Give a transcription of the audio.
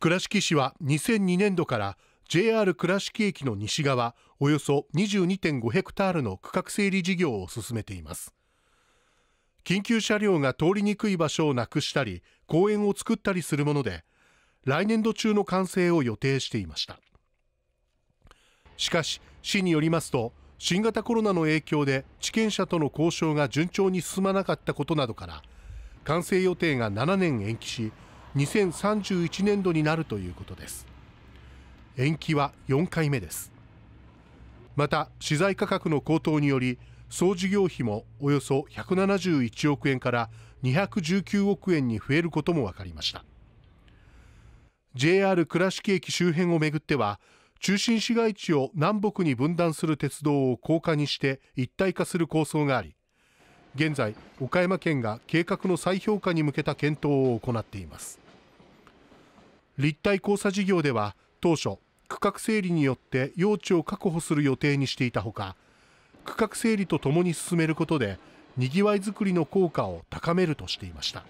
倉敷市は2002年度から JR 倉敷駅の西側およそ22.5ヘクタールの区画整理事業を進めています緊急車両が通りにくい場所をなくしたり公園を作ったりするもので来年度中の完成を予定していましたしかし市によりますと新型コロナの影響で地権者との交渉が順調に進まなかったことなどから完成予定が7年延期し2031年度になるということです延期は4回目ですまた資材価格の高騰により総事業費もおよそ171億円から219億円に増えることも分かりました JR 倉敷駅周辺をめぐっては中心市街地を南北に分断する鉄道を高架にして一体化する構想があり現在岡山県が計画の再評価に向けた検討を行っています立体交差事業では当初区画整理によって用地を確保する予定にしていたほか区画整理とともに進めることでにぎわいづくりの効果を高めるとしていました。